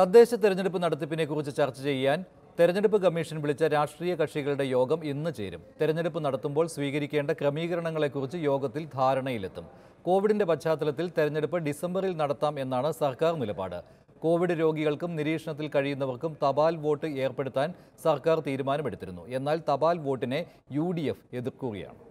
തദ്ദേശ തെരഞ്ഞെടുപ്പ് കുറിച്ച് ചർച്ച ചെയ്യാൻ തെരഞ്ഞെടുപ്പ് കമ്മീഷൻ വിളിച്ച രാഷ്ട്രീയ കക്ഷികളുടെ യോഗം ഇന്ന് ചേരും തെരഞ്ഞെടുപ്പ് നടത്തുമ്പോൾ സ്വീകരിക്കേണ്ട ക്രമീകരണങ്ങളെക്കുറിച്ച് യോഗത്തിൽ ധാരണയിലെത്തും കോവിഡിന്റെ പശ്ചാത്തലത്തിൽ തെരഞ്ഞെടുപ്പ് ഡിസംബറിൽ നടത്താം എന്നാണ് സർക്കാർ നിലപാട് കോവിഡ് രോഗികൾക്കും നിരീക്ഷണത്തിൽ കഴിയുന്നവർക്കും തപാൽ വോട്ട് ഏർപ്പെടുത്താൻ സർക്കാർ തീരുമാനമെടുത്തിരുന്നു എന്നാൽ തപാൽ വോട്ടിനെ യു ഡി എഫ് എതിർക്കുകയാണ്